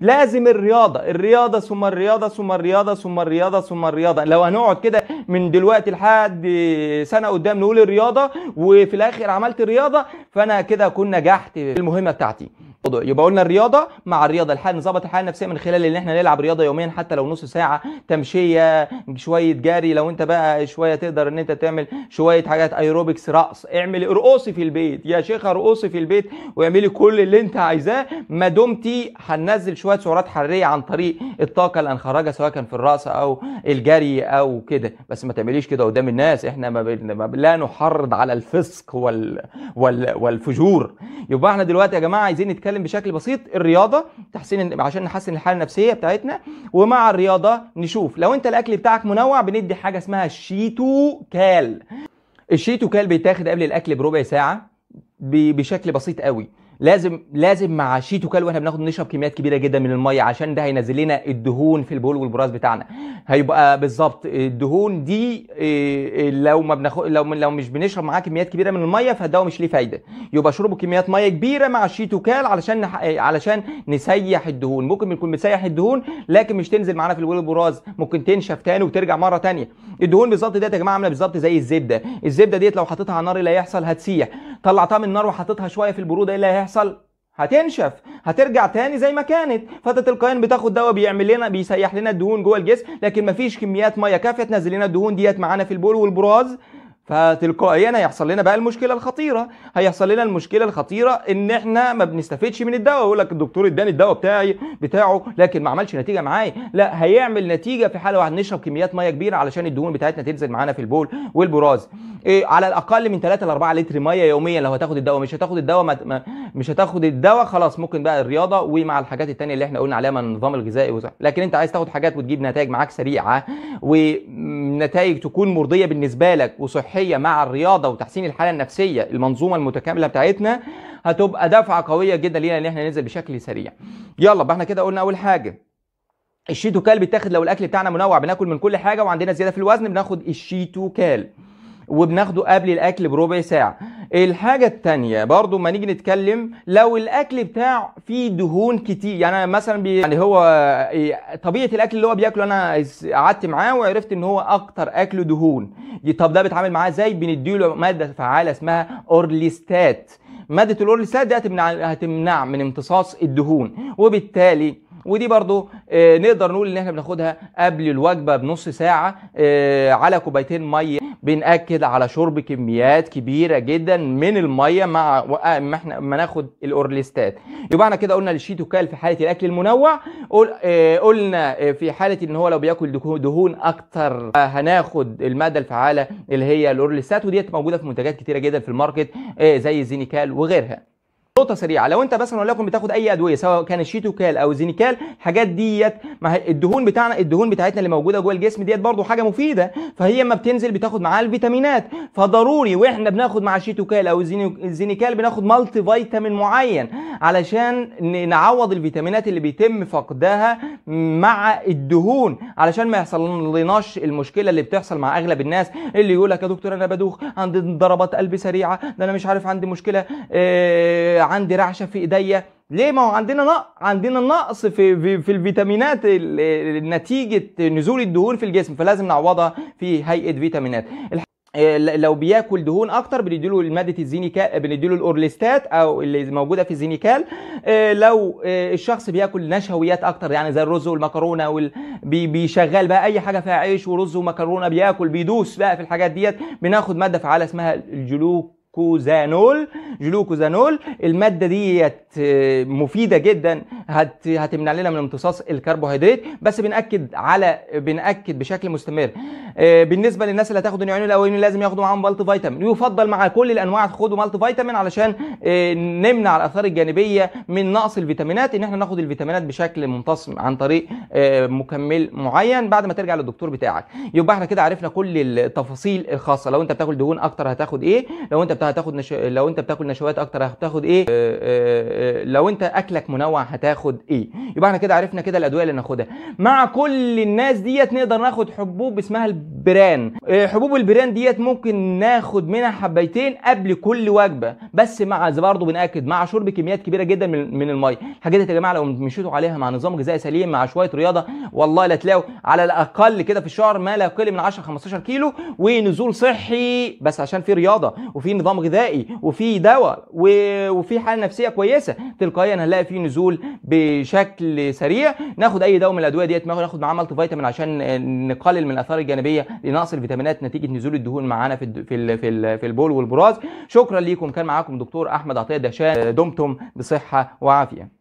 لازم الرياضة الرياضة ثم الرياضة ثم الرياضة ثم الرياضة ثم الرياضة لو هنقعد كده من دلوقتي لحد سنة قدام نقول الرياضة وفي الآخر عملت الرياضة فأنا كده أكون نجحت في المهمة بتاعتي الموضوع يبقى قلنا الرياضه مع الرياضه الحال نظبط الحاله النفسيه من خلال ان احنا نلعب رياضه يوميا حتى لو نص ساعه تمشيه شويه جري لو انت بقى شويه تقدر ان انت تعمل شويه حاجات ايروبكس رقص اعمل ارقصي في البيت يا شيخه ارقصي في البيت واعملي كل اللي انت عايزاه ما دمتي هننزل شويه سعرات حراريه عن طريق الطاقه اللي هنخرجها سواء كان في الرقص او الجري او كده بس ما تعمليش كده قدام الناس احنا ما, لا نحرض على الفسق وال... وال... والفجور يبقى احنا دلوقتي يا جماعه عايزين نتكلم نتكلم بشكل بسيط الرياضه تحسين عشان نحسن الحاله النفسيه بتاعتنا ومع الرياضه نشوف لو انت الاكل بتاعك منوع بندي حاجه اسمها الشيتو كال الشيتو كال بيتاخد قبل الاكل بربع ساعه بشكل بسيط قوي لازم لازم مع شيتو كال واحنا بناخد نشرب كميات كبيره جدا من الميه عشان ده هينزل لنا الدهون في البول والبراز بتاعنا هيبقى بالظبط الدهون دي آه، آه، لو ما بناخد لو لو مش بنشرب معاه كميات كبيره من الميه فده مش ليه فايده يبقى شربوا كميات ميه كبيره مع الشيتو كال علشان آه، علشان نسيح الدهون ممكن بنكون بنسيح الدهون لكن مش تنزل معانا في البول والبراز ممكن تنشف تاني وترجع مره تانيه الدهون بالظبط ديت يا جماعه عامله بالظبط زي الزبده الزبده ديت لو حطيتها على النار اللي هيحصل هتسيح طلعتها من النار وحطيتها شويه في البروده ايه اللي هيحصل هتنشف هترجع تاني زي ما كانت فتت القيان بتاخد دواء بيعمل لنا بيسيح لنا الدهون جوه الجسم لكن مفيش كميات ميه كافيه تنزل لنا الدهون ديت معانا في البول والبراز فتلقائيا هيحصل لنا بقى المشكله الخطيره هيحصل لنا المشكله الخطيره ان احنا ما بنستفدش من الدواء يقول لك الدكتور اداني الدواء بتاعي بتاعه لكن ما عملش نتيجه معايا لا هيعمل نتيجه في حاله واحد نشرب كميات ميه كبيره علشان الدهون بتاعتنا تنزل معانا في البول والبراز إيه على الاقل من 3 ل 4 لتر ميه يوميا لو هتاخد الدواء مش هتاخد الدواء ما مش هتاخد الدواء خلاص ممكن بقى الرياضه ومع الحاجات التانية اللي احنا قلنا عليها من النظام الغذائي وزح. لكن انت عايز تاخد حاجات وتجيب نتائج معاك سريعه ونتائج تكون مرضيه بالنسبه لك وصحيه مع الرياضه وتحسين الحاله النفسيه المنظومه المتكامله بتاعتنا هتبقى دفعه قويه جدا لينا ان احنا ننزل بشكل سريع يلا بقى احنا كده قلنا اول حاجه الشيتو كال بيتاخد لو الاكل بتاعنا منوع بناكل من كل حاجه وعندنا زياده في الوزن بناخد الشيتو كال وبناخده قبل الاكل بربع ساعه الحاجة التانية برضو ما نيجي نتكلم لو الاكل بتاعه فيه دهون كتير يعني انا مثلا بي يعني هو إيه، طبيعة الاكل اللي هو بياكله انا قعدت معاه وعرفت ان هو اكتر اكله دهون طب ده بيتعامل معاه ازاي بنديله مادة فعالة اسمها اورليستات مادة الاورليستات دي هتمنع هتمنع من امتصاص الدهون وبالتالي ودي برضو آه، نقدر نقول ان احنا بناخدها قبل الوجبه بنص ساعه آه، على كوبايتين ميه بناكد على شرب كميات كبيره جدا من الميه مع آه، ما احنا ما ناخد الاورليستات يبقى احنا كده قلنا كال في حاله الاكل المنوع قلنا في حاله ان هو لو بياكل دهون اكتر هناخد الماده الفعاله اللي هي الاورليستات وديت موجوده في منتجات كتيره جدا في الماركت زي الزينيكال وغيرها نقطه سريعه لو انت مثلا وليكن بتاخد اي ادويه سواء كان الشيتوكال او الزينيكال الحاجات ديت ما الدهون بتاعنا الدهون بتاعتنا اللي موجوده جوه الجسم ديت برضو حاجه مفيده فهي اما بتنزل بتاخد معاها الفيتامينات فضروري واحنا بناخد مع الشيتوكال او الزينيكال بناخد مالتي فيتامين معين علشان نعوض الفيتامينات اللي بيتم فقدها مع الدهون علشان ما يحصل لناش المشكله اللي بتحصل مع اغلب الناس اللي يقول لك يا دكتور انا بدوخ عندي ضربات قلب سريعه ده انا مش عارف عندي مشكله آه، عندي رعشه في ايديا ليه ما هو عندنا نقص عندنا نقص في في, في الفيتامينات نتيجه نزول الدهون في الجسم فلازم نعوضها في هيئه فيتامينات آه، لو بياكل دهون اكتر بنديله الماده الزينيكال بنديله الاورليستات او اللي موجوده في الزينيكال آه، لو آه، الشخص بياكل نشويات اكتر يعني زي الرز والمكرونه بيشغل بقى اي حاجه فيها عيش ورز ومكرونه بياكل بيدوس بقى في الحاجات ديت بناخد ماده فعاله اسمها الجلوك جلوكوزانول جلوكوزانول الماده ديت آه، مفيده جدا هت هتمنع لنا من امتصاص الكربوهيدرات بس بناكد على بناكد بشكل مستمر آه، بالنسبه للناس اللي هتاخد النوعين الاولين لازم ياخدوا معاهم مالتي فيتامين يفضل مع كل الانواع تاخدوا مالتي فيتامين علشان آه، نمنع الاثار الجانبيه من نقص الفيتامينات ان احنا ناخد الفيتامينات بشكل ممتص عن طريق مكمل معين بعد ما ترجع للدكتور بتاعك يبقى احنا كده عرفنا كل التفاصيل الخاصه لو انت بتاكل دهون اكتر هتاخد ايه لو انت بتاخد هتاخد نشو... لو انت بتاكل نشويات اكتر هتاخد ايه آه،, اه اه لو انت اكلك منوع هتاخد ايه يبقى احنا كده عرفنا كده الادويه اللي ناخدها مع كل الناس ديت نقدر ناخد حبوب اسمها البران آه، حبوب البران ديت ممكن ناخد منها حبيتين قبل كل وجبه بس مع برضه بناكد مع شرب كميات كبيره جدا من, من الميه الحاجات دي يا جماعه لو مشيتوا عليها مع نظام غذائي سليم مع شويه رياضه والله لا تلاقوا على الاقل كده في الشهر ما لا يقل من 10 15 كيلو ونزول صحي بس عشان في رياضه وفي نظام غذائي وفي دواء وفي حاله نفسيه كويسه تلقائيا هنلاقي في نزول بشكل سريع ناخد اي دواء من الادويه ديت ناخد معاه مالتي فيتامين عشان آه، نقلل من الاثار الجانبيه لنقص الفيتامينات نتيجه نزول الدهون معانا في في في, في البول والبراز شكرا ليكم كان معاكم دكتور احمد عطيه دشان دمتم بصحه وعافيه